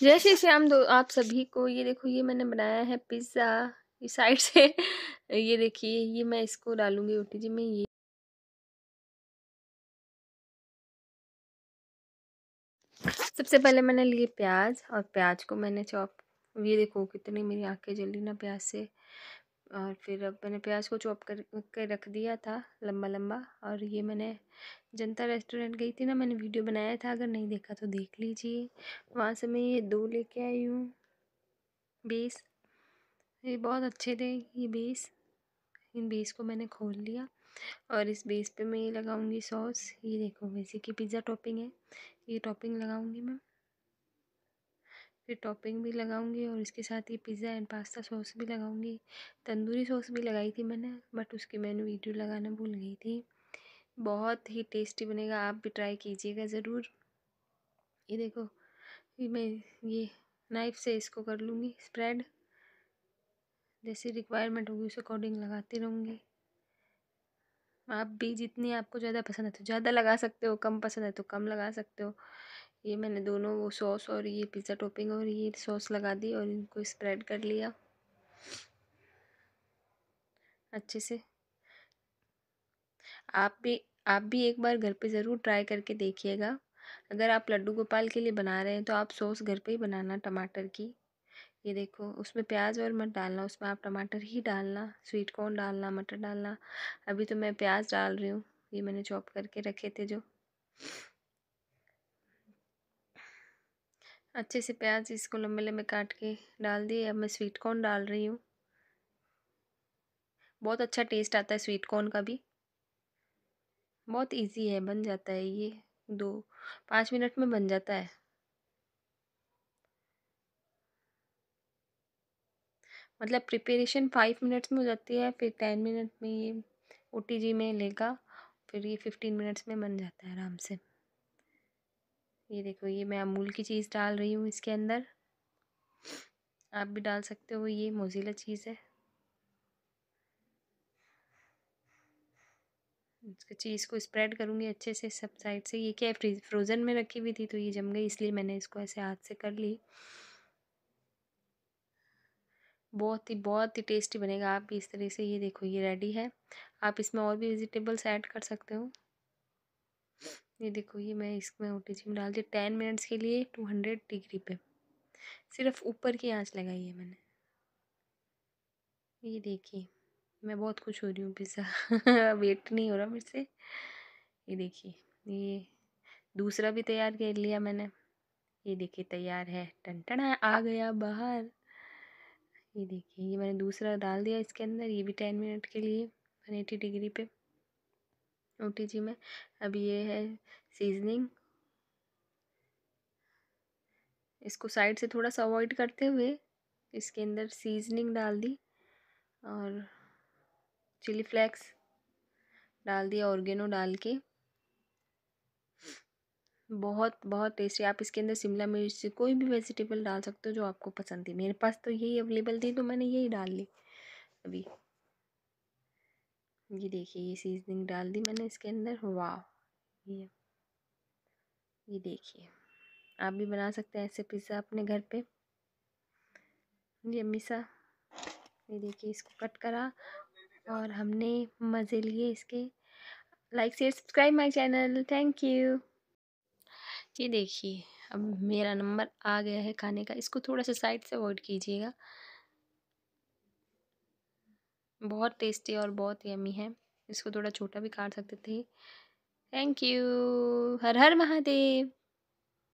जय श्री श्याम दो आप सभी को ये देखो ये मैंने बनाया है पिज़्ज़ा इस साइड से ये देखिए ये मैं इसको डालूंगी रोटी जी में ये सबसे पहले मैंने लिए प्याज और प्याज को मैंने चॉप ये देखो कितनी मेरी आंखें जली ना प्याज से और फिर अब मैंने प्याज को चॉप कर के रख दिया था लम्बा लम्बा और ये मैंने जनता रेस्टोरेंट गई थी ना मैंने वीडियो बनाया था अगर नहीं देखा तो देख लीजिए वहाँ से मैं ये दो लेके आई हूँ बेस ये बहुत अच्छे थे ये बेस इन बेस को मैंने खोल लिया और इस बेस पे मैं ये लगाऊँगी सॉस ये देखो वैसे कि पिज़्ज़ा टॉपिंग है ये टॉपिंग लगाऊँगी मैं फिर टॉपिंग भी लगाऊंगी और इसके साथ ही पिज़्ज़ा एंड पास्ता सॉस भी लगाऊंगी तंदूरी सॉस भी लगाई थी मैंने बट उसकी मैंने वीडियो लगाना भूल गई थी बहुत ही टेस्टी बनेगा आप भी ट्राई कीजिएगा ज़रूर ये देखो मैं ये नाइफ़ से इसको कर लूँगी स्प्रेड जैसी रिक्वायरमेंट होगी उस अकॉर्डिंग लगाती रहूँगी आप भी जितनी आपको ज़्यादा पसंद है तो ज़्यादा लगा सकते हो कम पसंद है तो कम लगा सकते हो ये मैंने दोनों वो सॉस और ये पिज़्ज़ा टॉपिंग और ये सॉस लगा दी और इनको स्प्रेड कर लिया अच्छे से आप भी आप भी एक बार घर पे ज़रूर ट्राई करके देखिएगा अगर आप लड्डू गोपाल के लिए बना रहे हैं तो आप सॉस घर पे ही बनाना टमाटर की ये देखो उसमें प्याज और मत डालना उसमें आप टमाटर ही डालना स्वीट कॉर्न डालना मटर डालना अभी तो मैं प्याज डाल रही हूँ ये मैंने चॉप करके रखे थे जो अच्छे से प्याज इसको लम्बे लम्बे काट के डाल दिए अब मैं स्वीट कॉर्न डाल रही हूँ बहुत अच्छा टेस्ट आता है स्वीट कॉर्न का भी बहुत इजी है बन जाता है ये दो पाँच मिनट में बन जाता है मतलब प्रिपरेशन फाइव मिनट्स में हो जाती है फिर टेन मिनट में ये ओ में लेगा फिर ये फिफ्टीन मिनट्स में बन जाता है आराम से ये देखो ये मैं अमूल की चीज़ डाल रही हूँ इसके अंदर आप भी डाल सकते हो ये मोजिला चीज़ है उसको चीज़ को स्प्रेड करूँगी अच्छे से सब साइड से ये क्या फ्रीज फ्रोज़न में रखी हुई थी तो ये जम गई इसलिए मैंने इसको ऐसे हाथ से कर ली बहुत ही बहुत ही टेस्टी बनेगा आप भी इस तरह से ये देखो ये रेडी है आप इसमें और भी वेजिटेबल्स ऐड कर सकते हो ये देखो ये मैं इसमें ओ में डाल दी टेन मिनट्स के लिए टू हंड्रेड डिग्री पे सिर्फ ऊपर की आंच लगाई है मैंने ये देखिए मैं बहुत खुश हो रही हूँ पिज़्ज़ा वेट नहीं हो रहा मेरे से ये देखिए ये दूसरा भी तैयार कर लिया मैंने ये देखिए तैयार है टन आ गया बाहर ये देखिए ये मैंने दूसरा डाल दिया इसके अंदर ये भी टेन मिनट के लिए वन एटी डिग्री पे रोटी जी में अब ये है सीजनिंग इसको साइड से थोड़ा सा अवॉइड करते हुए इसके अंदर सीजनिंग डाल दी और चिली फ्लेक्स डाल दिया ऑर्गेनो डाल के बहुत बहुत टेस्टी आप इसके अंदर शिमला मिर्च कोई भी वेजिटेबल डाल सकते हो जो आपको पसंद थी मेरे पास तो यही अवेलेबल थी तो मैंने यही डाल ली अभी ये देखिए ये सीजनिंग डाल दी मैंने इसके अंदर वाह ये ये देखिए आप भी बना सकते हैं ऐसे पिज़्ज़ा अपने घर पे ये अम्मी सा ये देखिए इसको कट करा और हमने मज़े लिए इसके like share subscribe my channel thank you ये देखिए अब मेरा नंबर आ गया है खाने का इसको थोड़ा सा साइड से अवॉइड कीजिएगा बहुत टेस्टी और बहुत यमी है इसको थोड़ा छोटा भी काट सकते थे थैंक यू हर हर महादेव